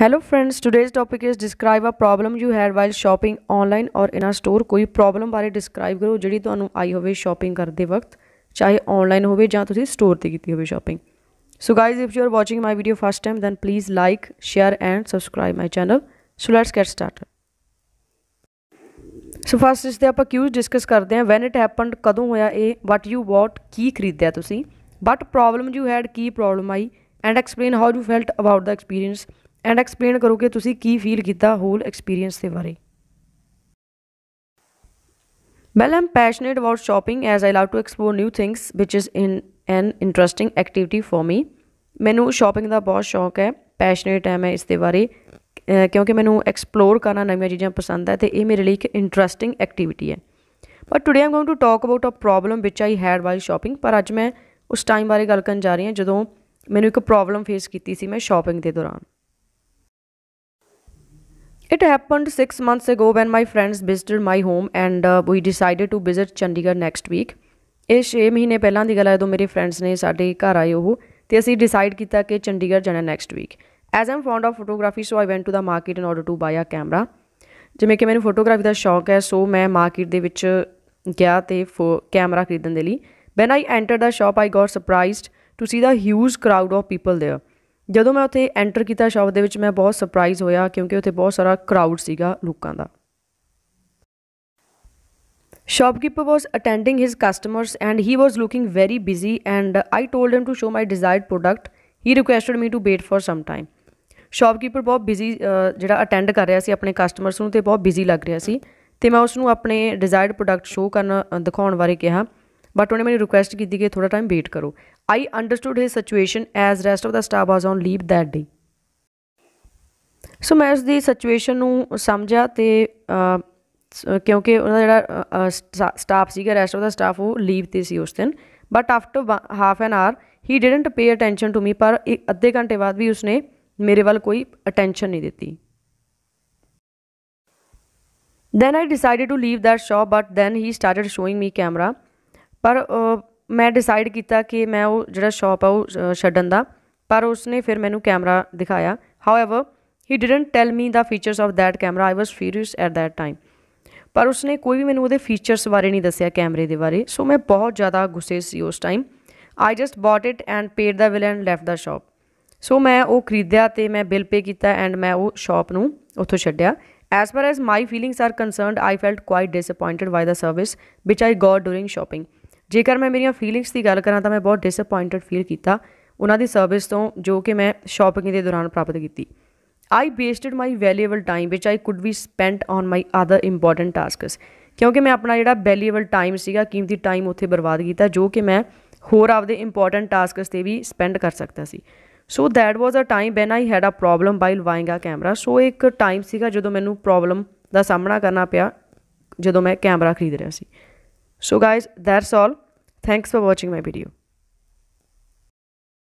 Hello friends today's topic is describe a problem you had while shopping online or in a store ਕੋਈ problem ਬਾਰੇ describe ਕਰੋ ਜਿਹੜੀ ਤੁਹਾਨੂੰ ਆਈ ਹੋਵੇ shopping ਕਰਦੇ ਵਕਤ ਚਾਹੇ ਆਨਲਾਈਨ ਹੋਵੇ ਜਾਂ ਤੁਸੀਂ ਸਟੋਰ ਤੇ ਕੀਤੀ ਹੋਵੇ shopping so guys if you are watching my video first time then please like share and subscribe my channel so let's get started so first ਇਸ ਤੇ ਆਪਾਂ ਕਿਊਜ਼ ਡਿਸਕਸ ਕਰਦੇ ਹਾਂ ਵੈਨ ਇਟ ਹੈਪਨਡ ਕਦੋਂ ਹੋਇਆ ਇਹ ਵਾਟ ਯੂ ਬੌਟ ਕੀ ਖਰੀਦਿਆ ਤੁਸੀਂ ਬਟ ਪ੍ਰੋਬਲਮ ਯੂ ਹੈਡ ਕੀ problem I and explain how you felt about the experience and explain ਕਰੋ ਕਿ ਤੁਸੀਂ ਕੀ ਫੀਲ ਕੀਤਾ ਹੋਲ ਐਕਸਪੀਰੀਅੰਸ ਦੇ ਬਾਰੇ Well, I'm passionate about shopping as I love to explore new things which is in an interesting activity for me ਮੈਨੂੰ shopping ਦਾ ਬਹੁਤ ਸ਼ੌਕ ਹੈ ਪੈਸ਼ਨੇਟ ਹਾਂ ਮੈਂ ਇਸ ਦੇ ਬਾਰੇ ਕਿਉਂਕਿ ਮੈਨੂੰ ਐਕਸਪਲੋਰ ਕਰਨਾ ਨਵੀਆਂ ਚੀਜ਼ਾਂ ਪਸੰਦ ਹੈ ਤੇ ਇਹ ਮੇਰੇ ਲਈ ਇੱਕ ਇੰਟਰਸਟਿੰਗ ਐਕਟੀਵਿਟੀ ਹੈ but today I'm going to talk about a problem which I had while shopping ਪਰ ਅੱਜ ਮੈਂ ਉਸ ਟਾਈਮ ਬਾਰੇ ਗੱਲ ਕਰਨ ਜਾ ਰਹੀ ਹਾਂ ਜਦੋਂ ਮੈਨੂੰ ਇੱਕ ਪ੍ਰੋਬਲਮ ਫੇਸ ਕੀਤੀ ਸੀ ਮੈਂ ਸ਼ਾਪਿੰਗ ਦੇ ਦੌਰਾਨ It happened six months ago when my friends visited my home and uh, we decided to visit Chandigarh next week. ਇਹ 6 ਮਹੀਨੇ ਪਹਿਲਾਂ ਦੀ ਗੱਲ ਹੈ ਜਦੋਂ ਮੇਰੇ ਫਰੈਂਡਸ ਨੇ ਸਾਡੇ ਘਰ ਆਏ ਉਹ ਤੇ ਅਸੀਂ ਡਿਸਾਈਡ ਕੀਤਾ ਕਿ ਚੰਡੀਗੜ੍ਹ ਜਾਣਾ next week as I'm fond of photography so I went to the market in order to buy a camera ਜਿਵੇਂ ਕਿ ਮੈਨੂੰ ਫੋਟੋਗ੍ਰਾਫੀ ਦਾ ਸ਼ੌਕ ਹੈ ਸੋ ਮੈਂ ਮਾਰਕੀਟ ਦੇ ਵਿੱਚ ਗਿਆ ਤੇ ਕੈਮਰਾ ਖਰੀਦਣ ਦੇ ਲਈ when I enter the shop I got surprised to see the huge crowd of people there ਜਦੋਂ ਮੈਂ ਉੱਥੇ ਐਂਟਰ ਕੀਤਾ ਸ਼ਾਪ ਦੇ ਵਿੱਚ ਮੈਂ ਬਹੁਤ ਸਰਪ੍ਰਾਈਜ਼ ਹੋਇਆ ਕਿਉਂਕਿ ਉੱਥੇ ਬਹੁਤ ਸਾਰਾ ਕਰਾਊਡ ਸੀਗਾ ਲੋਕਾਂ ਦਾ shopkeeper was attending his customers and he was looking very busy and I told him to show my desired product he requested me to wait for some time shopkeeper ਬਹੁਤ busy ਜਿਹੜਾ attend ਕਰ ਰਿਹਾ ਸੀ ਆਪਣੇ customers ਨੂੰ ਤੇ ਬਹੁਤ busy ਲੱਗ ਰਿਹਾ ਸੀ ਤੇ ਮੈਂ ਉਸ ਨੂੰ ਆਪਣੇ ਡਿਜ਼ਾਇਰਡ ਪ੍ਰੋਡਕਟ ਸ਼ੋ ਕਰਨ ਦਿਖਾਉਣ ਬਾਰੇ ਕਿਹਾ ਬਟ ਉਹਨੇ ਮੈਨੂੰ ਰਿਕੁਐਸਟ ਕੀਤੀ ਕਿ ਥੋੜਾ ਟਾਈਮ ਵੇਟ ਕਰੋ I understood his situation as rest of the staff was on leave that day so ਮੈਂ ਉਸ ਦੀ ਸਿਚੁਏਸ਼ਨ ਨੂੰ ਸਮਝਿਆ ਤੇ ਕਿਉਂਕਿ ਉਹਨਾਂ ਦਾ ਜਿਹੜਾ ਸਟਾਫ ਸੀਗਾ ਰੈਸਟ ਆਫ ਦਾ ਸਟਾਫ ਉਹ ਲੀਵ ਤੇ ਸੀ ਉਸ ਦਿਨ but after half an hour he didn't pay attention to me ਪਰ ਇੱਕ ਅੱਧੇ ਘੰਟੇ ਬਾਅਦ ਵੀ ਉਸਨੇ ਮੇਰੇ ਵੱਲ ਕੋਈ ਅਟੈਂਸ਼ਨ ਨਹੀਂ ਦਿੱਤੀ then i decided to leave that shop but then he started showing me camera ਪਰ ਮੈਂ ਡਿਸਾਈਡ ਕੀਤਾ ਕਿ ਮੈਂ ਉਹ ਜਿਹੜਾ ਸ਼ਾਪ ਆ ਉਹ ਛੱਡਣ ਦਾ ਪਰ ਉਸਨੇ ਫਿਰ ਮੈਨੂੰ ਕੈਮਰਾ ਦਿਖਾਇਆ however he didn't tell me the features of that camera I was furious at that time ਪਰ ਉਸਨੇ ਕੋਈ ਵੀ ਮੈਨੂੰ ਉਹਦੇ ਫੀਚਰਸ ਬਾਰੇ ਨਹੀਂ ਦੱਸਿਆ ਕੈਮਰੇ ਦੇ ਬਾਰੇ ਸੋ ਮੈਂ ਬਹੁਤ ਜ਼ਿਆਦਾ ਗੁੱਸੇ ਸੀ ਉਸ time I just bought it and paid the bill and left the shop so ਮੈਂ ਉਹ ਖਰੀਦਿਆ ਤੇ ਮੈਂ ਬਿਲ ਪੇ ਕੀਤਾ ਐਂਡ ਮੈਂ ਉਹ ਸ਼ਾਪ ਨੂੰ ਉੱਥੋਂ ਛੱਡਿਆ as far as my feelings are concerned I felt quite disappointed by the service which I got during shopping ਜੇਕਰ ਮੈਂ ਮੇਰੀਆਂ ਫੀਲਿੰਗਸ ਦੀ ਗੱਲ ਕਰਾਂ ਤਾਂ ਮੈਂ ਬਹੁਤ ਡਿਸਅਪਾਇੰਟਡ ਫੀਲ ਕੀਤਾ ਉਹਨਾਂ ਦੀ ਸਰਵਿਸ ਤੋਂ ਜੋ ਕਿ ਮੈਂ ਸ਼ਾਪਿੰਗ ਦੇ ਦੌਰਾਨ ਪ੍ਰਾਪਤ ਕੀਤੀ I wasted my valuable time which I could be spent on my other important tasks ਕਿਉਂਕਿ ਮੈਂ ਆਪਣਾ ਜਿਹੜਾ ਵੈਲਿਊਏਬਲ ਟਾਈਮ ਸੀਗਾ ਕੀਮਤੀ ਟਾਈਮ ਉੱਥੇ ਬਰਬਾਦ ਕੀਤਾ ਜੋ ਕਿ ਮੈਂ ਹੋਰ ਆਪਦੇ ਇੰਪੋਰਟੈਂਟ ਟਾਸਕਸ ਤੇ ਵੀ ਸਪੈਂਡ ਕਰ ਸਕਦਾ ਸੀ so that was a time when I had a problem while buying a camera so ਇੱਕ ਟਾਈਮ ਸੀਗਾ ਜਦੋਂ ਮੈਨੂੰ ਪ੍ਰੋਬਲਮ ਦਾ ਸਾਹਮਣਾ ਕਰਨਾ ਪਿਆ ਜਦੋਂ ਮੈਂ ਕੈਮਰਾ ਖਰੀਦ ਰਿਹਾ ਸੀ So guys, that's all. Thanks for watching my video.